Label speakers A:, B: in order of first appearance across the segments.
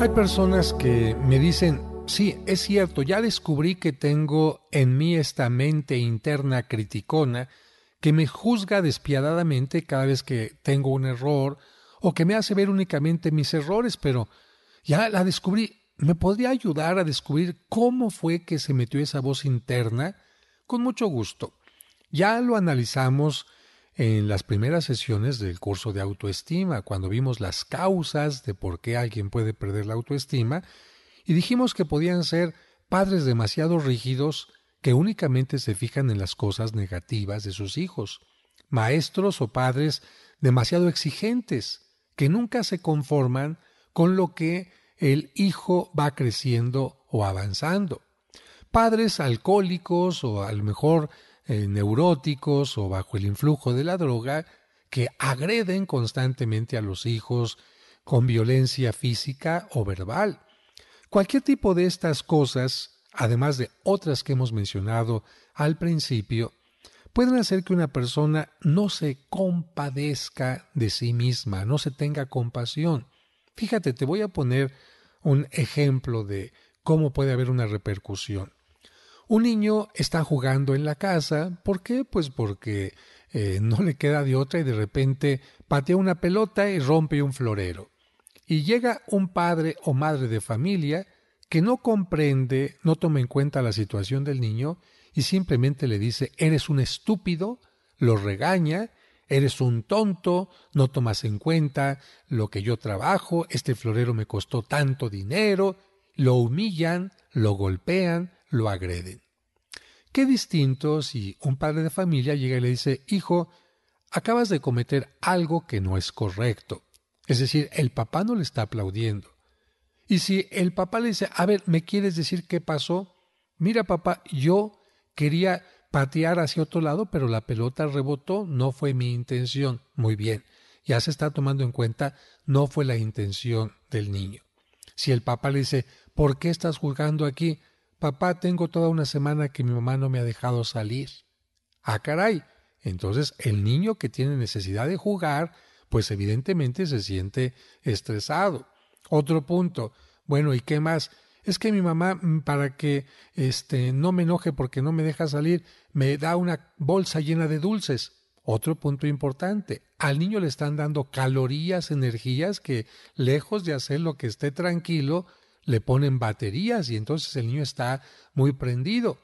A: Hay personas que me dicen, sí, es cierto, ya descubrí que tengo en mí esta mente interna criticona que me juzga despiadadamente cada vez que tengo un error o que me hace ver únicamente mis errores, pero ya la descubrí. ¿Me podría ayudar a descubrir cómo fue que se metió esa voz interna? Con mucho gusto. Ya lo analizamos en las primeras sesiones del curso de autoestima, cuando vimos las causas de por qué alguien puede perder la autoestima, y dijimos que podían ser padres demasiado rígidos que únicamente se fijan en las cosas negativas de sus hijos, maestros o padres demasiado exigentes, que nunca se conforman con lo que el hijo va creciendo o avanzando, padres alcohólicos o a lo mejor eh, neuróticos o bajo el influjo de la droga que agreden constantemente a los hijos con violencia física o verbal. Cualquier tipo de estas cosas, además de otras que hemos mencionado al principio, pueden hacer que una persona no se compadezca de sí misma, no se tenga compasión. Fíjate, te voy a poner un ejemplo de cómo puede haber una repercusión. Un niño está jugando en la casa, ¿por qué? Pues porque eh, no le queda de otra y de repente patea una pelota y rompe un florero. Y llega un padre o madre de familia que no comprende, no toma en cuenta la situación del niño y simplemente le dice, eres un estúpido, lo regaña, eres un tonto, no tomas en cuenta lo que yo trabajo, este florero me costó tanto dinero, lo humillan, lo golpean, lo agreden. Qué distinto si un padre de familia llega y le dice, hijo, acabas de cometer algo que no es correcto. Es decir, el papá no le está aplaudiendo. Y si el papá le dice, a ver, ¿me quieres decir qué pasó? Mira, papá, yo quería patear hacia otro lado, pero la pelota rebotó, no fue mi intención. Muy bien, ya se está tomando en cuenta, no fue la intención del niño. Si el papá le dice, ¿por qué estás juzgando aquí? papá, tengo toda una semana que mi mamá no me ha dejado salir. Ah, caray. Entonces el niño que tiene necesidad de jugar, pues evidentemente se siente estresado. Otro punto. Bueno, ¿y qué más? Es que mi mamá, mm, para que este, no me enoje porque no me deja salir, me da una bolsa llena de dulces. Otro punto importante, al niño le están dando calorías, energías que lejos de hacer lo que esté tranquilo, le ponen baterías y entonces el niño está muy prendido.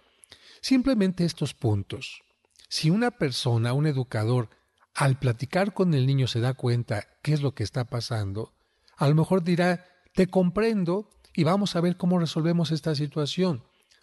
A: Simplemente estos puntos. Si una persona, un educador, al platicar con el niño se da cuenta qué es lo que está pasando, a lo mejor dirá, te comprendo y vamos a ver cómo resolvemos esta situación.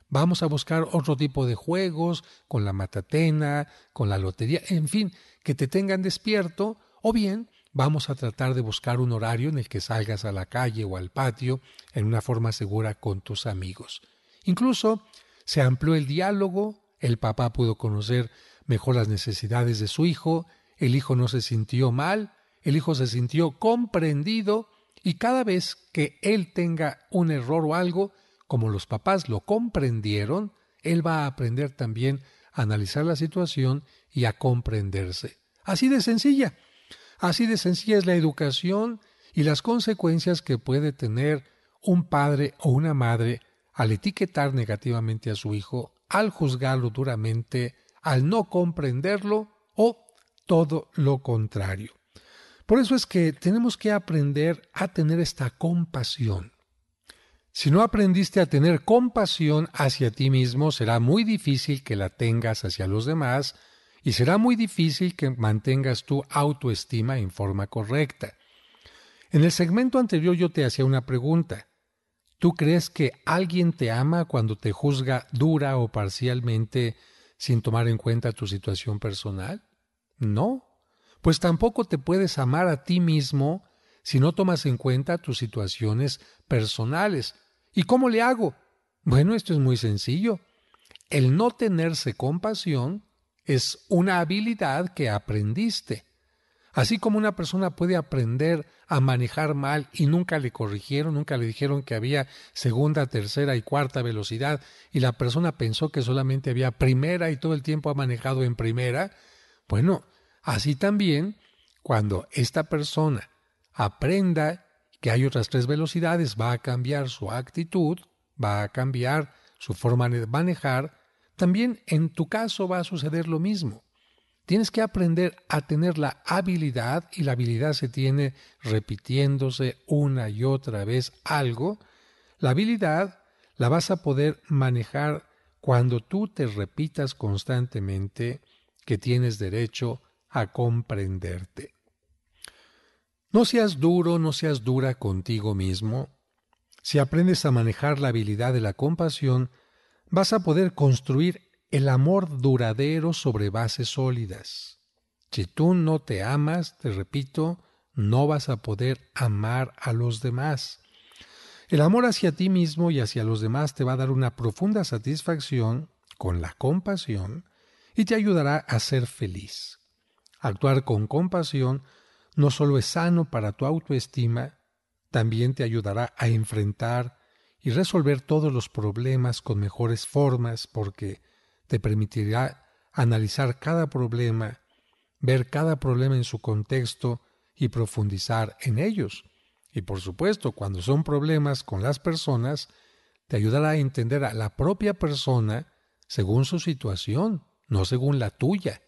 A: Vamos a buscar otro tipo de juegos, con la matatena, con la lotería, en fin, que te tengan despierto, o bien Vamos a tratar de buscar un horario en el que salgas a la calle o al patio en una forma segura con tus amigos. Incluso se amplió el diálogo, el papá pudo conocer mejor las necesidades de su hijo, el hijo no se sintió mal, el hijo se sintió comprendido y cada vez que él tenga un error o algo, como los papás lo comprendieron, él va a aprender también a analizar la situación y a comprenderse. Así de sencilla. Así de sencilla es la educación y las consecuencias que puede tener un padre o una madre al etiquetar negativamente a su hijo, al juzgarlo duramente, al no comprenderlo o todo lo contrario. Por eso es que tenemos que aprender a tener esta compasión. Si no aprendiste a tener compasión hacia ti mismo, será muy difícil que la tengas hacia los demás y será muy difícil que mantengas tu autoestima en forma correcta. En el segmento anterior yo te hacía una pregunta. ¿Tú crees que alguien te ama cuando te juzga dura o parcialmente sin tomar en cuenta tu situación personal? No, pues tampoco te puedes amar a ti mismo si no tomas en cuenta tus situaciones personales. ¿Y cómo le hago? Bueno, esto es muy sencillo. El no tenerse compasión es una habilidad que aprendiste. Así como una persona puede aprender a manejar mal y nunca le corrigieron, nunca le dijeron que había segunda, tercera y cuarta velocidad y la persona pensó que solamente había primera y todo el tiempo ha manejado en primera, bueno, así también cuando esta persona aprenda que hay otras tres velocidades, va a cambiar su actitud, va a cambiar su forma de manejar también en tu caso va a suceder lo mismo. Tienes que aprender a tener la habilidad y la habilidad se tiene repitiéndose una y otra vez algo. La habilidad la vas a poder manejar cuando tú te repitas constantemente que tienes derecho a comprenderte. No seas duro, no seas dura contigo mismo. Si aprendes a manejar la habilidad de la compasión, vas a poder construir el amor duradero sobre bases sólidas. Si tú no te amas, te repito, no vas a poder amar a los demás. El amor hacia ti mismo y hacia los demás te va a dar una profunda satisfacción con la compasión y te ayudará a ser feliz. Actuar con compasión no solo es sano para tu autoestima, también te ayudará a enfrentar y resolver todos los problemas con mejores formas porque te permitirá analizar cada problema, ver cada problema en su contexto y profundizar en ellos. Y por supuesto, cuando son problemas con las personas, te ayudará a entender a la propia persona según su situación, no según la tuya,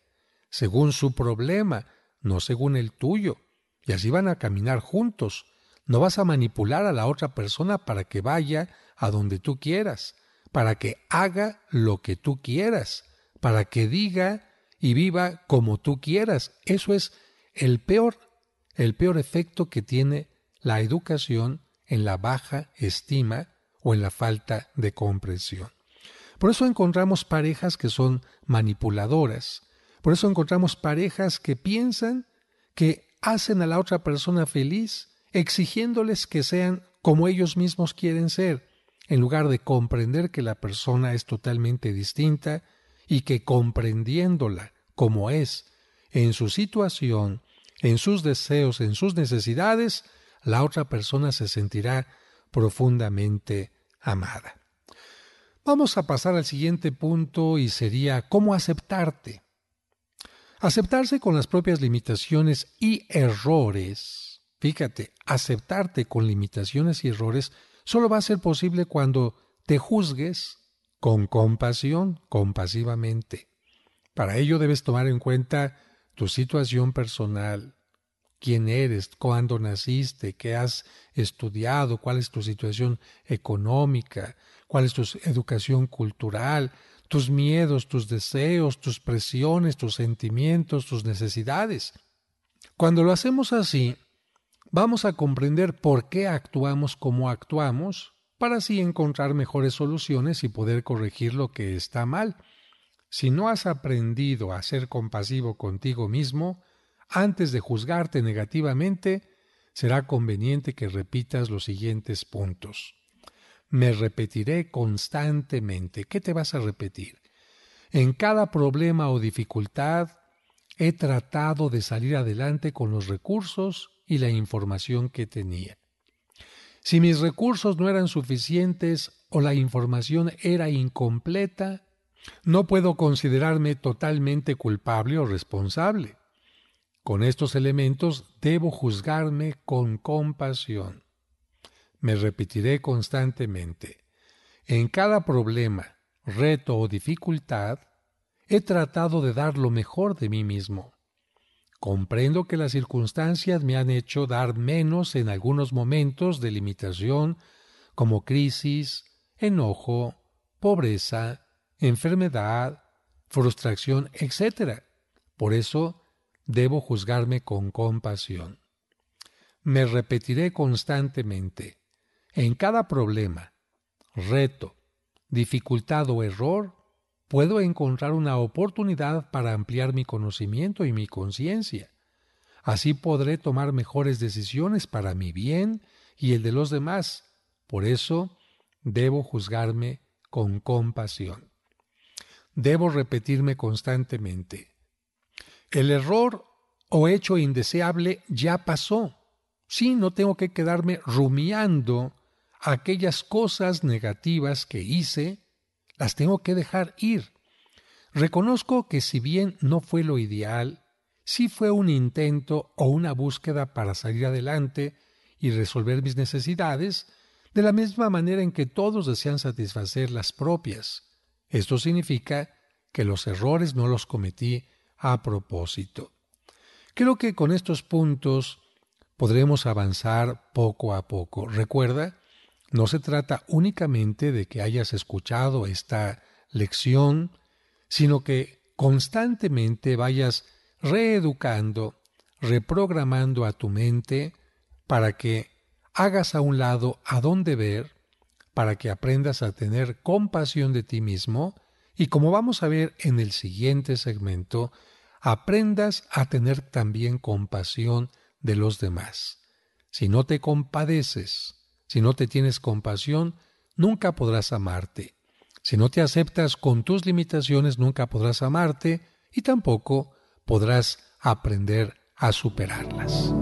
A: según su problema, no según el tuyo. Y así van a caminar juntos, no vas a manipular a la otra persona para que vaya a donde tú quieras, para que haga lo que tú quieras, para que diga y viva como tú quieras. Eso es el peor, el peor efecto que tiene la educación en la baja estima o en la falta de comprensión. Por eso encontramos parejas que son manipuladoras, por eso encontramos parejas que piensan que hacen a la otra persona feliz exigiéndoles que sean como ellos mismos quieren ser, en lugar de comprender que la persona es totalmente distinta y que comprendiéndola como es, en su situación, en sus deseos, en sus necesidades, la otra persona se sentirá profundamente amada. Vamos a pasar al siguiente punto y sería cómo aceptarte. Aceptarse con las propias limitaciones y errores Fíjate, aceptarte con limitaciones y errores solo va a ser posible cuando te juzgues con compasión, compasivamente. Para ello debes tomar en cuenta tu situación personal, quién eres, cuándo naciste, qué has estudiado, cuál es tu situación económica, cuál es tu educación cultural, tus miedos, tus deseos, tus presiones, tus sentimientos, tus necesidades. Cuando lo hacemos así, vamos a comprender por qué actuamos como actuamos para así encontrar mejores soluciones y poder corregir lo que está mal. Si no has aprendido a ser compasivo contigo mismo, antes de juzgarte negativamente, será conveniente que repitas los siguientes puntos. Me repetiré constantemente. ¿Qué te vas a repetir? En cada problema o dificultad he tratado de salir adelante con los recursos y la información que tenía. Si mis recursos no eran suficientes o la información era incompleta, no puedo considerarme totalmente culpable o responsable. Con estos elementos debo juzgarme con compasión. Me repetiré constantemente. En cada problema, reto o dificultad, he tratado de dar lo mejor de mí mismo. Comprendo que las circunstancias me han hecho dar menos en algunos momentos de limitación, como crisis, enojo, pobreza, enfermedad, frustración, etc. Por eso debo juzgarme con compasión. Me repetiré constantemente, en cada problema, reto, dificultad o error, puedo encontrar una oportunidad para ampliar mi conocimiento y mi conciencia. Así podré tomar mejores decisiones para mi bien y el de los demás. Por eso debo juzgarme con compasión. Debo repetirme constantemente. El error o hecho indeseable ya pasó. Sí, no tengo que quedarme rumiando aquellas cosas negativas que hice las tengo que dejar ir. Reconozco que si bien no fue lo ideal, sí fue un intento o una búsqueda para salir adelante y resolver mis necesidades, de la misma manera en que todos desean satisfacer las propias. Esto significa que los errores no los cometí a propósito. Creo que con estos puntos podremos avanzar poco a poco. Recuerda no se trata únicamente de que hayas escuchado esta lección, sino que constantemente vayas reeducando, reprogramando a tu mente para que hagas a un lado a dónde ver, para que aprendas a tener compasión de ti mismo y como vamos a ver en el siguiente segmento, aprendas a tener también compasión de los demás. Si no te compadeces, si no te tienes compasión, nunca podrás amarte. Si no te aceptas con tus limitaciones, nunca podrás amarte y tampoco podrás aprender a superarlas.